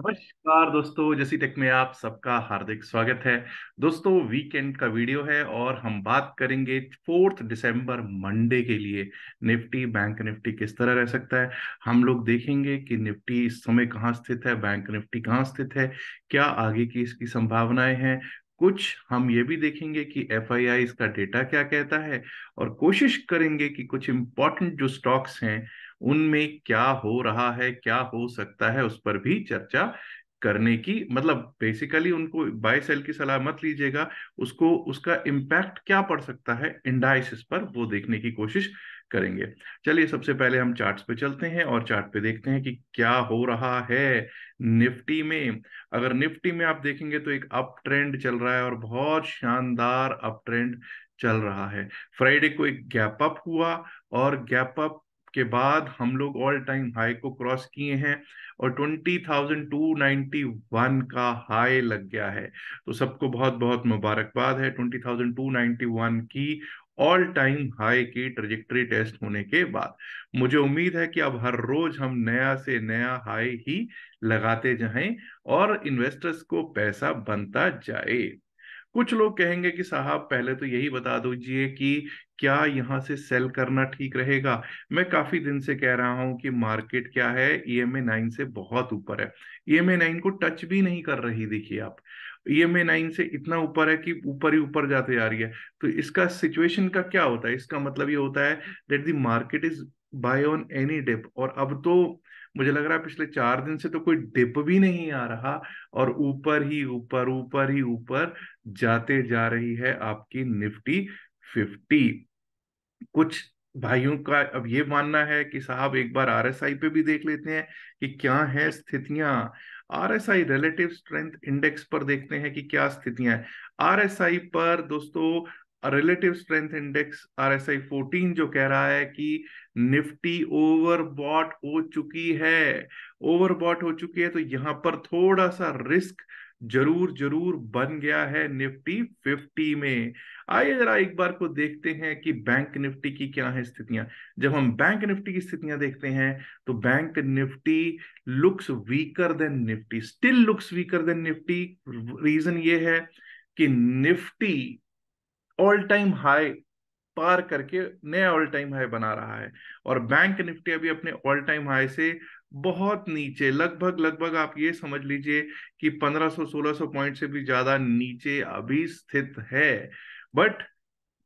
नमस्कार दोस्तों जैसी टेक में आप सबका हार्दिक स्वागत है दोस्तों वीकेंड का वीडियो है और हम बात करेंगे फोर्थ दिसंबर मंडे के लिए निफ्टी बैंक निफ्टी किस तरह रह सकता है हम लोग देखेंगे कि निफ्टी इस समय कहाँ स्थित है बैंक निफ्टी कहाँ स्थित है क्या आगे की इसकी संभावनाएं हैं कुछ हम ये भी देखेंगे कि एफ इसका डेटा क्या कहता है और कोशिश करेंगे कि कुछ इंपॉर्टेंट जो स्टॉक्स हैं उनमें क्या हो रहा है क्या हो सकता है उस पर भी चर्चा करने की मतलब बेसिकली उनको बाय सेल की सलाह मत लीजिएगा उसको उसका इम्पैक्ट क्या पड़ सकता है इंडाइसिस पर वो देखने की कोशिश करेंगे चलिए सबसे पहले हम चार्ट्स पे चलते हैं और चार्ट पे देखते हैं कि क्या हो रहा है निफ्टी में अगर निफ्टी में आप देखेंगे तो एक अप ट्रेंड चल रहा है और बहुत शानदार अप ट्रेंड चल रहा है फ्राइडे को एक गैप अप हुआ और गैप अप के बाद हम लोग ऑल टाइम हाई को क्रॉस किए हैं और 20,291 का हाई लग गया है तो सबको बहुत बहुत मुबारकबाद है 20,291 की ऑल टाइम हाई की ट्रेजेक्ट्री टेस्ट होने के बाद मुझे उम्मीद है कि अब हर रोज हम नया से नया हाई ही लगाते जाएं और इन्वेस्टर्स को पैसा बनता जाए कुछ लोग कहेंगे कि साहब पहले तो यही बता दीजिए कि क्या यहाँ से सेल करना ठीक रहेगा मैं काफी दिन से कह रहा हूं कि मार्केट क्या है ई एम ए नाइन से बहुत ऊपर है ई एम ए नाइन को टच भी नहीं कर रही देखिए आप ई एम ए नाइन से इतना ऊपर है कि ऊपर ही ऊपर जाते जा रही है तो इसका सिचुएशन का क्या होता है इसका मतलब ये होता है that the market is buy on any dip और अब तो मुझे लग रहा है पिछले चार दिन से तो कोई डिप भी नहीं आ रहा और ऊपर ही ऊपर ऊपर ही ऊपर जाते जा रही है आपकी निफ्टी फिफ्टी कुछ भाइयों का अब ये मानना है कि साहब एक बार आरएसआई पे भी देख लेते हैं कि क्या है स्थितियां R S I relative strength index पर देखते हैं कि क्या स्थितियां आर एस आई पर दोस्तों relative strength index R S I fourteen जो कह रहा है कि निफ्टी ओवरबॉट हो चुकी है ओवरबॉट हो चुकी है तो यहां पर थोड़ा सा रिस्क जरूर जरूर बन गया है निफ्टी 50 में आइए जरा एक बार को देखते हैं कि बैंक निफ्टी की क्या है स्थितियां जब हम बैंक निफ्टी की स्थितियां देखते हैं तो bank Nifty looks weaker than Nifty still looks weaker than Nifty reason ये है कि निफ्टी ऑल टाइम हाई पार करके नया ऑल टाइम हाई बना रहा है और बैंक निफ्टी अभी अपने ऑल टाइम हाई से बहुत नीचे लगभग लगभग आप ये समझ लीजिए कि 1500-1600 पॉइंट से भी ज्यादा नीचे अभी स्थित है बट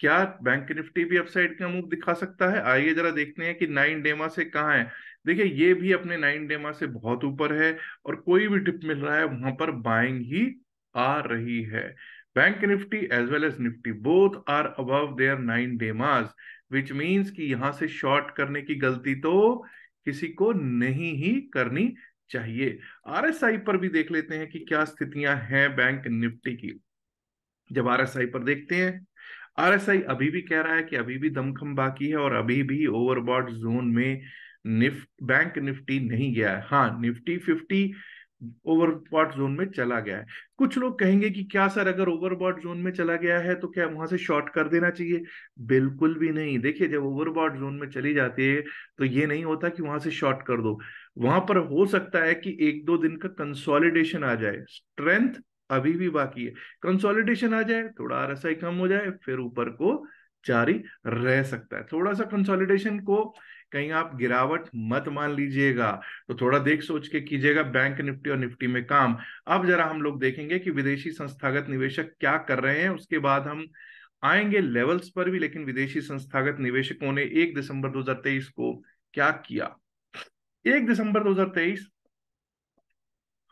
क्या बैंक निफ्टी भी अपसाइड का मूव दिखा सकता है आइए जरा देखते हैं कि नाइन डेमा से कहाँ है देखिए ये भी अपने नाइन डेमा से बहुत ऊपर है और कोई भी टिप मिल रहा है वहां पर बाइंग ही आ रही है bank Nifty as well as Nifty both are above their nine day MAs which means कि यहां से शॉर्ट करने की गलती तो किसी को नहीं ही करनी चाहिए आरएसआई पर भी देख लेते हैं कि क्या स्थितियां हैं बैंक निफ्टी की जब आरएसआई पर देखते हैं आरएसआई अभी भी कह रहा है कि अभी भी दमखम बाकी है और अभी भी ओवरबॉट जोन में निफ्ट बैंक निफ्टी नहीं गया है हाँ निफ्टी फिफ्टी ओवरबॉट जोन में चला गया है कुछ लोग कहेंगे कि क्या सर अगर ओवरबॉट जोन में चला गया है तो क्या वहां से शॉर्ट कर देना चाहिए बिल्कुल भी नहीं देखिए जब ओवरबॉट जोन में चली जाती है तो ये नहीं होता कि वहां से शॉर्ट कर दो वहां पर हो सकता है कि एक दो दिन का कंसोलिडेशन आ जाए स्ट्रेंथ अभी भी बाकी है कंसोलिडेशन आ जाए थोड़ा आरएसआई कम हो जाए फिर ऊपर को जारी रह सकता है थोड़ा सा कंसोलिडेशन को कहीं आप गिरावट मत मान लीजिएगा तो थोड़ा देख सोच के कीजिएगा बैंक निफ्टी और निफ्टी में काम अब जरा हम लोग देखेंगे कि विदेशी संस्थागत निवेशक क्या कर रहे हैं उसके बाद हम आएंगे लेवल्स पर भी लेकिन विदेशी संस्थागत निवेशकों ने एक दिसंबर 2023 को क्या किया एक दिसंबर 2023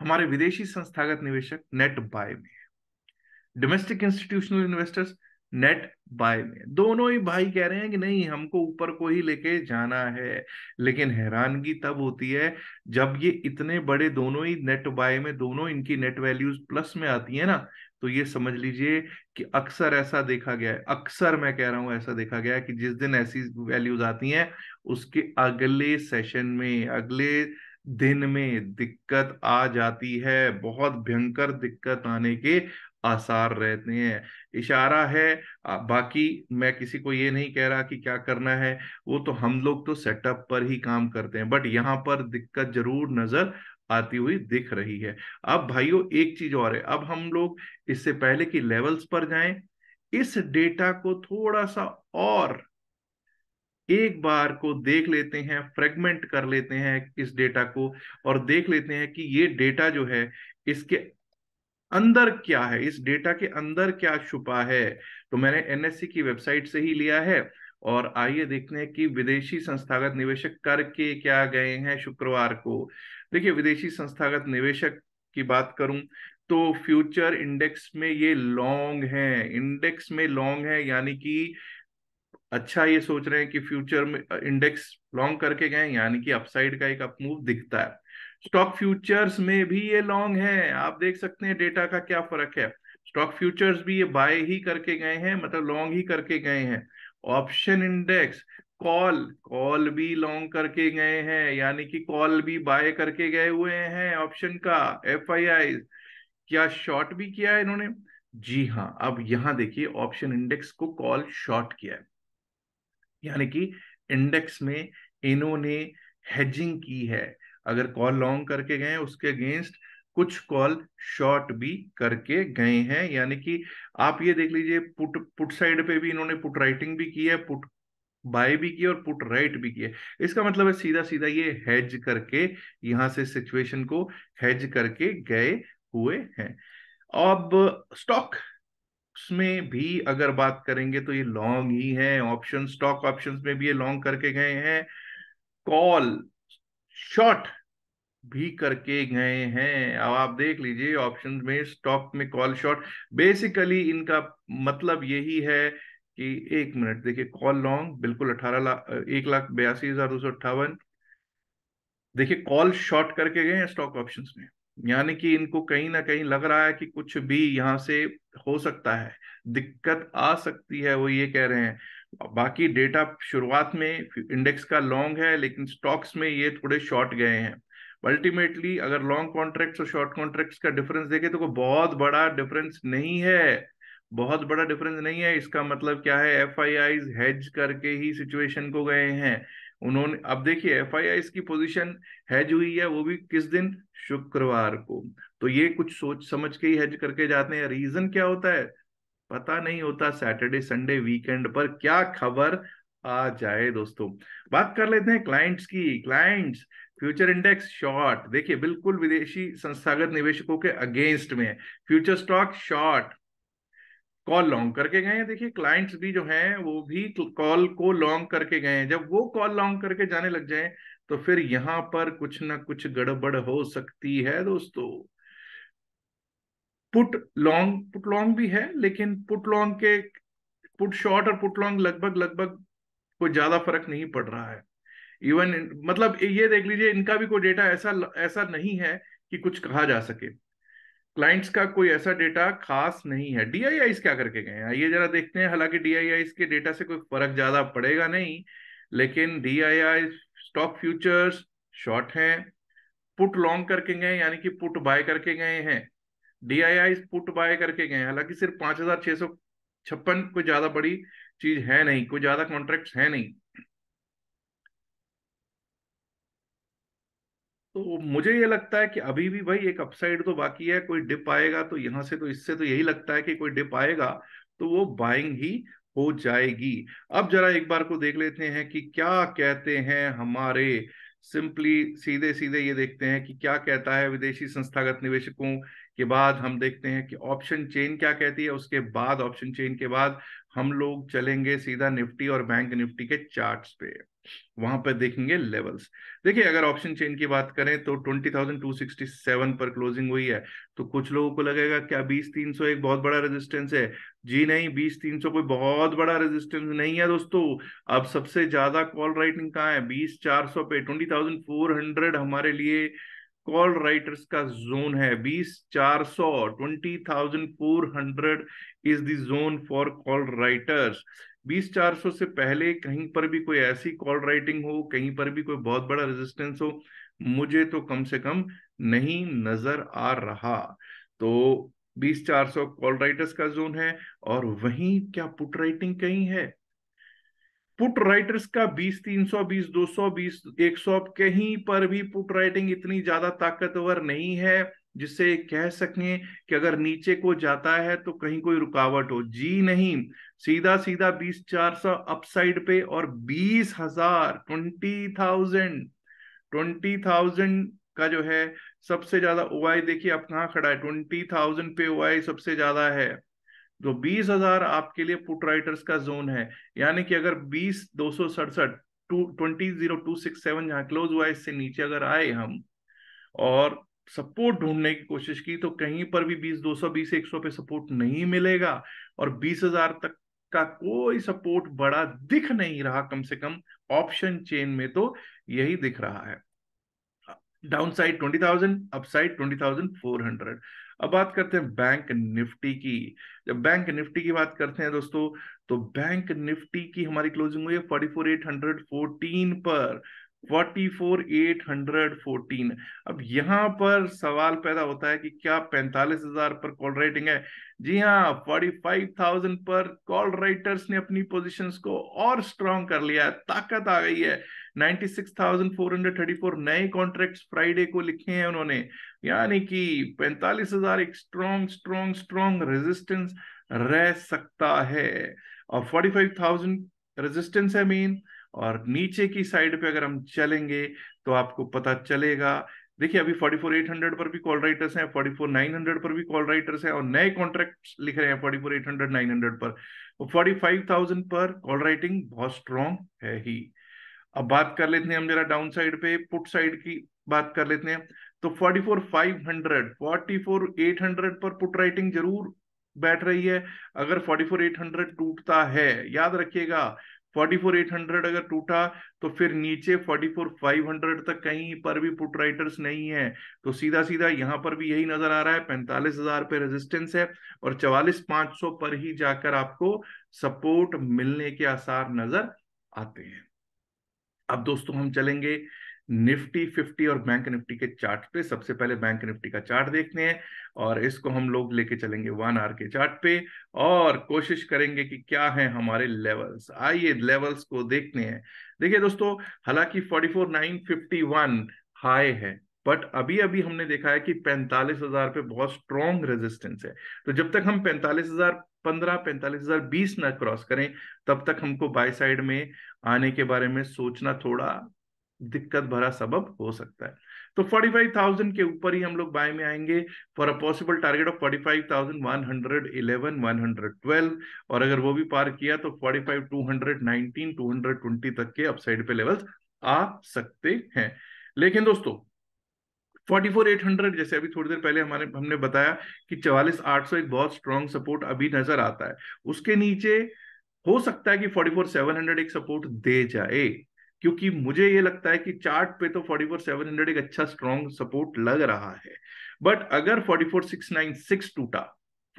हमारे विदेशी संस्थागत निवेशक नेट बाय में domestic institutional investors net buy में दोनों ही भाई कह रहे हैं कि नहीं हमको ऊपर को ही लेके जाना है लेकिन हैरानगी तब होती है जब ये इतने बड़े दोनों ही नेट बाय में दोनों इनकी नेट वैल्यूज प्लस में आती है ना तो ये समझ लीजिए कि अक्सर ऐसा देखा गया है अक्सर मैं कह रहा हूं ऐसा देखा गया है कि जिस दिन ऐसी वैल्यूज आती हैं उसके अगले सेशन में अगले दिन में दिक्कत आ जाती है बहुत भयंकर दिक्कत आने के आसार रहते हैं इशारा है बाकी मैं किसी को ये नहीं कह रहा कि क्या करना है वो तो हम लोग तो सेटअप पर ही काम करते हैं बट यहाँ पर दिक्कत जरूर नजर आती हुई दिख रही है अब भाइयों एक चीज और है अब हम लोग इससे पहले की लेवल्स पर जाएं इस डेटा को थोड़ा सा और एक बार को देख लेते हैं फ्रेगमेंट कर लेते हैं इस डेटा को और देख लेते हैं कि ये डेटा जो है इसके अंदर क्या है इस डेटा के अंदर क्या छुपा है तो मैंने एनएससी की वेबसाइट से ही लिया है और आइए देखते हैं कि विदेशी संस्थागत निवेशक करके क्या गए हैं शुक्रवार को देखिए विदेशी संस्थागत निवेशक की बात करूं तो फ्यूचर इंडेक्स में ये लॉन्ग है इंडेक्स में लॉन्ग है यानी कि अच्छा ये सोच रहे हैं कि फ्यूचर में इंडेक्स लॉन्ग करके गए यानी कि अपसाइड का एक अपमूव दिखता है स्टॉक फ्यूचर्स में भी ये लॉन्ग है आप देख सकते हैं डेटा का क्या फर्क है स्टॉक फ्यूचर्स भी ये बाय ही करके गए हैं मतलब लॉन्ग ही करके गए हैं ऑप्शन इंडेक्स कॉल कॉल भी लॉन्ग करके गए हैं यानी कि कॉल भी बाय करके गए हुए हैं ऑप्शन का एफ आई आई क्या शॉर्ट भी किया है इन्होंने जी हाँ अब यहां देखिए ऑप्शन इंडेक्स को कॉल शॉर्ट किया है यानी कि इंडेक्स में इन्होंने हेजिंग की है अगर कॉल लॉन्ग करके गए उसके अगेंस्ट कुछ कॉल शॉर्ट भी करके गए हैं यानी कि आप ये देख लीजिए पुट पुट साइड पे भी इन्होंने पुट राइटिंग भी की है पुट बाय भी किया और पुट राइट भी किया इसका मतलब है सीधा सीधा ये हैज करके यहां से सिचुएशन को हैज करके गए हुए हैं अब स्टॉक में भी अगर बात करेंगे तो ये लॉन्ग ही है ऑप्शन स्टॉक ऑप्शन में भी ये लॉन्ग करके गए हैं कॉल शॉर्ट भी करके गए हैं अब आप देख लीजिए ऑप्शन में स्टॉक में कॉल शॉर्ट बेसिकली इनका मतलब यही है कि एक मिनट देखिए कॉल लॉन्ग बिल्कुल अठारह लाख एक लाख बयासी हजार दो सौ अट्ठावन देखिए कॉल शॉर्ट करके गए हैं स्टॉक ऑप्शन में यानी कि इनको कहीं ना कहीं लग रहा है कि कुछ भी यहां से हो सकता है दिक्कत आ सकती है वो ये कह रहे हैं बाकी डेटा शुरुआत में इंडेक्स का लॉन्ग है लेकिन स्टॉक्स में ये थोड़े शॉर्ट गए हैं अल्टीमेटली अगर लॉन्ग कॉन्ट्रैक्ट्स और शॉर्ट कॉन्ट्रैक्ट्स का डिफरेंस देखें तो कोई बहुत बड़ा डिफरेंस नहीं है बहुत बड़ा डिफरेंस नहीं है इसका मतलब क्या है एफ आई आईज हेज करके ही सिचुएशन को गए हैं उन्होंने अब देखिए एफ आई आईज की पोजीशन हेज हुई है वो भी किस दिन शुक्रवार को तो ये कुछ सोच समझ के ही हेज करके जाते हैं रीजन क्या होता है पता नहीं होता सैटरडे संडे वीकेंड पर क्या खबर आ जाए दोस्तों बात कर लेते हैं क्लाइंट्स की क्लाइंट्स फ्यूचर इंडेक्स शॉर्ट देखिए बिल्कुल विदेशी संस्थागत निवेशकों के अगेंस्ट में future stock short call long करके गए हैं देखिए क्लाइंट्स भी जो हैं वो भी कॉल को लॉन्ग करके गए हैं जब वो कॉल लॉन्ग करके जाने लग जाए तो फिर यहां पर कुछ ना कुछ गड़बड़ हो सकती है दोस्तों पुट लॉन्ग पुट लॉन्ग भी है लेकिन पुट लॉन्ग के पुट शॉर्ट और पुट लॉन्ग लगभग लगभग कोई ज्यादा फर्क नहीं पड़ रहा है इवन मतलब ये देख लीजिए इनका भी कोई डेटा ऐसा ऐसा नहीं है कि कुछ कहा जा सके क्लाइंट्स का कोई ऐसा डेटा खास नहीं है डीआईआई क्या करके गए हैं ये जरा देखते हैं हालांकि डीआईआई के डेटा से कोई फर्क ज्यादा पड़ेगा नहीं लेकिन डीआईआई स्टॉक फ्यूचर्स शॉर्ट हैं पुट लॉन्ग करके गए यानी कि पुट बाय करके गए हैं डीआईआई पुट बाय करके गए हालांकि सिर्फ पांच हजार छह सौ छप्पन कोई ज्यादा बड़ी चीज है नहीं कोई ज्यादा कॉन्ट्रैक्ट है नहीं तो मुझे ये लगता है कि अभी भी भाई एक अपसाइड तो बाकी है कोई डिप आएगा तो यहां से तो इससे तो यही लगता है कि कोई डिप आएगा तो वो बाइंग ही हो जाएगी अब जरा एक बार को देख लेते हैं कि क्या कहते हैं हमारे सिंपली सीधे सीधे ये देखते हैं कि क्या कहता है विदेशी संस्थागत निवेशकों के बाद हम देखते हैं कि ऑप्शन चेन क्या कहती है उसके बाद ऑप्शन चेन के बाद हम लोग चलेंगे सीधा निफ्टी और बैंक निफ्टी के चार्ट्स पे वहां पर देखेंगे लेवल्स देखिए अगर ऑप्शन चेन की बात करें तो 20,267 पर क्लोजिंग हुई है तो कुछ लोगों को लगेगा क्या 20,300 एक बहुत बड़ा रेजिस्टेंस है जी नहीं 20,300 कोई बहुत बड़ा रेजिस्टेंस नहीं है दोस्तों अब सबसे ज्यादा कॉल राइटिंग कहाँ है बीस चार सौ पे ट्वेंटी थाउजेंड फोर हंड्रेड हमारे लिए कॉल राइटर्स का जोन है बीस चार सौ twenty thousand four hundred is done for call writers बीस चार सौ से पहले कहीं पर भी कोई ऐसी कॉल राइटिंग हो कहीं पर भी कोई बहुत बड़ा रेजिस्टेंस हो मुझे तो कम से कम नहीं नजर आ रहा तो बीस चार सौ कॉल राइटर्स का जोन है और वहीं क्या पुट राइटिंग कहीं है पुट राइटर्स का 20 दो सौ बीस एक सौ कहीं पर भी पुट राइटिंग इतनी ज्यादा ताकतवर नहीं है जिससे कह सकें कि अगर नीचे को जाता है तो कहीं कोई रुकावट हो जी नहीं सीधा सीधा बीस चार सौ अपसाइड पे और बीस हजार ट्वेंटी थाउजेंड ट्वेंटी थाउजेंड का जो है सबसे ज्यादा ओआई देखिए आप कहाँ खड़ा है ट्वेंटी थाउजेंड पे ओ सबसे ज्यादा है तो बीस हजार आपके लिए पुट राइटर्स का जोन है यानी कि अगर बीस दो सौ सड़सठ two twenty zero two six seven जहां क्लोज हुआ इससे नीचे अगर आए हम और सपोर्ट ढूंढने की कोशिश की तो कहीं पर भी बीस दो सौ बीस एक सौ पे सपोर्ट नहीं मिलेगा और बीस हजार तक का कोई सपोर्ट बड़ा दिख नहीं रहा कम से कम ऑप्शन चेन में तो यही दिख रहा है down side twenty thousand upside twenty thousand four hundred अब बात करते हैं बैंक निफ्टी की जब बैंक निफ्टी की बात करते हैं दोस्तों तो बैंक निफ्टी की हमारी क्लोजिंग हुई है forty four eight hundred fourteen पर forty four eight hundred fourteen अब यहां पर सवाल पैदा होता है कि क्या पैंतालीस हजार पर कॉल राइटिंग है जी हाँ फोर्टी फाइव थाउजेंड पर कॉल राइटर्स ने अपनी पोजीशंस को और स्ट्रॉन्ग कर लिया है ताकत आ गई है 96,434 नए कॉन्ट्रैक्ट्स फ्राइडे को लिखे हैं उन्होंने यानी कि 45,000 एक स्ट्रॉन्ग स्ट्रॉन्ग स्ट्रॉन्ग रेजिस्टेंस रह सकता है और 45,000 रेजिस्टेंस है मीन और नीचे की साइड पे अगर हम चलेंगे तो आपको पता चलेगा देखिए अभी 44800 पर भी कॉल राइटर्स हैं 44900 पर भी कॉल राइटर्स हैं और नए कॉन्ट्रैक्ट लिख रहे हैं 44800 900 पर और तो 45000 पर कॉल राइटिंग बहुत स्ट्रॉन्ग है ही अब बात कर लेते हैं हम जरा डाउन साइड पे पुट साइड की बात कर लेते हैं तो 44500 44800 पर पुट राइटिंग जरूर बैठ रही है अगर 44800 टूटता है याद रखिएगा फोर्टी फोर एट हंड्रेड अगर टूटा तो फिर नीचे फोर्टी फोर फाइव हंड्रेड तक कहीं पर भी पुट राइटर्स नहीं है तो सीधा सीधा यहां पर भी यही नजर आ रहा है पैंतालीस हजार पे रेजिस्टेंस है और चवालीस पांच सौ पर ही जाकर आपको सपोर्ट मिलने के आसार नजर आते हैं अब दोस्तों हम चलेंगे निफ्टी फिफ्टी और बैंक निफ्टी के चार्ट पे सबसे पहले बैंक निफ्टी का चार्ट देखते हैं और इसको हम लोग लेके चलेंगे वन आर के चार्ट पे और कोशिश करेंगे कि क्या है हमारे लेवल्स आइए लेवल्स को देखते हैं देखिए दोस्तों हालांकि forty four nine fifty one high है बट अभी अभी हमने देखा है कि पैंतालीस हजार पे बहुत स्ट्रॉन्ग रेजिस्टेंस है तो जब तक हम पैंतालीस हजार पंद्रह पैंतालीस हजार बीस ना क्रॉस करें तब तक हमको बाई साइड में आने के बारे में सोचना थोड़ा दिक्कत भरा सबब हो सकता है तो 45,000 के ऊपर ही हम लोग बाय में आएंगे for a possible target of 45,111, 112 और अगर वो भी पार किया तो 45, 219, 220 तक के अपसाइड पे लेवल्स आ सकते हैं लेकिन दोस्तों 44,800 जैसे अभी थोड़ी देर पहले हमारे हमने बताया कि 44,800 एक बहुत स्ट्रॉन्ग सपोर्ट अभी नजर आता है उसके नीचे हो सकता है कि 44,700 एक सपोर्ट दे जाए क्योंकि मुझे ये लगता है कि चार्ट पे तो 44700 एक अच्छा स्ट्रॉन्ग सपोर्ट लग रहा है बट अगर 44696 टूटा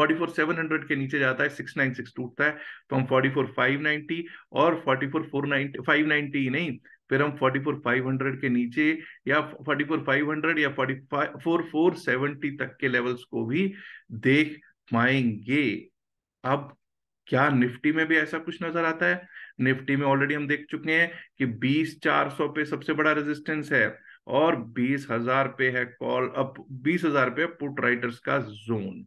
44700 के नीचे जाता है 696 टूटता है तो हम 44590 और 44490 590 नहीं फिर हम 44500 के नीचे या 44500 या 44470 तक के लेवल्स को भी देख पाएंगे अब क्या निफ्टी में भी ऐसा कुछ नजर आता है निफ्टी में ऑलरेडी हम देख चुके हैं कि बीस चार सौ पे सबसे बड़ा रेजिस्टेंस है और बीस हजार पे है कॉल अप बीस हजार पे पुट राइटर्स का जोन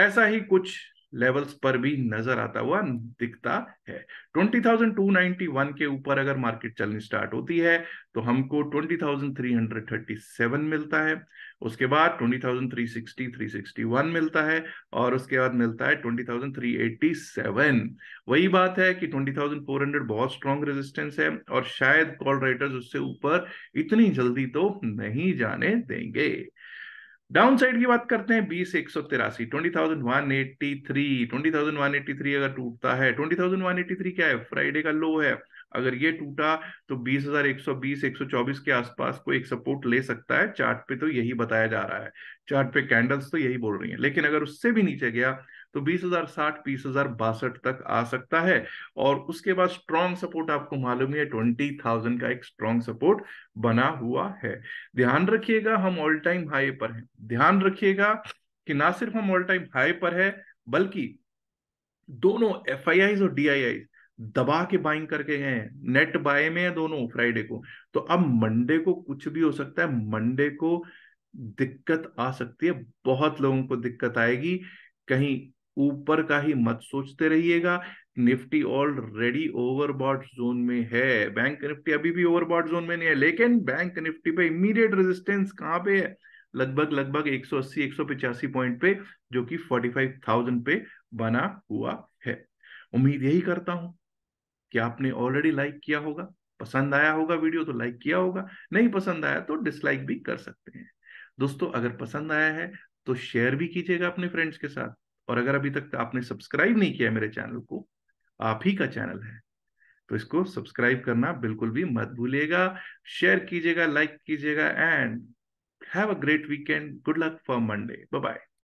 ऐसा ही कुछ लेवल्स पर भी नजर आता हुआ दिखता है 20,291 के ऊपर अगर मार्केट चलनी स्टार्ट होती है तो हमको 20,337 मिलता है उसके बाद 20,360 361 मिलता है और उसके बाद मिलता है 20,387 वही बात है कि 20,400 बहुत स्ट्रॉन्ग रेजिस्टेंस है और शायद कॉल राइटर्स उससे ऊपर इतनी जल्दी तो नहीं जाने देंगे डाउन साइड की बात करते हैं बीस एक सौ तिरासी twenty thousand one eighty three twenty thousand one eighty three अगर टूटता है twenty thousand one eighty three क्या है फ्राइडे का लो है अगर ये टूटा तो 20,120 124 के आसपास को एक सपोर्ट ले सकता है चार्ट पे तो यही बताया जा रहा है चार्ट पे कैंडल्स तो यही बोल रही है लेकिन अगर उससे भी नीचे गया तो 20,060 बासठ तक आ सकता है और उसके बाद स्ट्रॉन्ग सपोर्ट आपको मालूम है थाउजेंड का एक स्ट्रॉन्ग सपोर्ट बना हुआ है ध्यान रखिएगा हम ऑल टाइम हाई पर हैं ध्यान रखिएगा कि ना सिर्फ हम ऑल टाइम हाई पर है बल्कि दोनों एफ और डी दबा के बाइंग करके गए नेट बाय में है दोनों फ्राइडे को तो अब मंडे को कुछ भी हो सकता है मंडे को दिक्कत आ सकती है बहुत लोगों को दिक्कत आएगी कहीं ऊपर का ही मत सोचते रहिएगा निफ्टी ऑलरेडी ओवरबॉट जोन में है बैंक निफ्टी अभी भी ओवरबॉट जोन में नहीं है लेकिन बैंक निफ्टी पे इमीडिएट रेजिस्टेंस कहाँ पे है लगभग लगभग 180 185 पॉइंट पे जो कि 45,000 पे बना हुआ है उम्मीद यही करता हूं कि आपने ऑलरेडी लाइक किया होगा पसंद आया होगा वीडियो तो लाइक किया होगा नहीं पसंद आया तो डिसलाइक भी कर सकते हैं दोस्तों अगर पसंद आया है तो शेयर भी कीजिएगा अपने फ्रेंड्स के साथ और अगर अभी तक आपने सब्सक्राइब नहीं किया मेरे चैनल को आप ही का चैनल है तो इसको सब्सक्राइब करना बिल्कुल भी मत भूलिएगा शेयर कीजिएगा लाइक कीजिएगा and have a great weekend good luck for Monday bye bye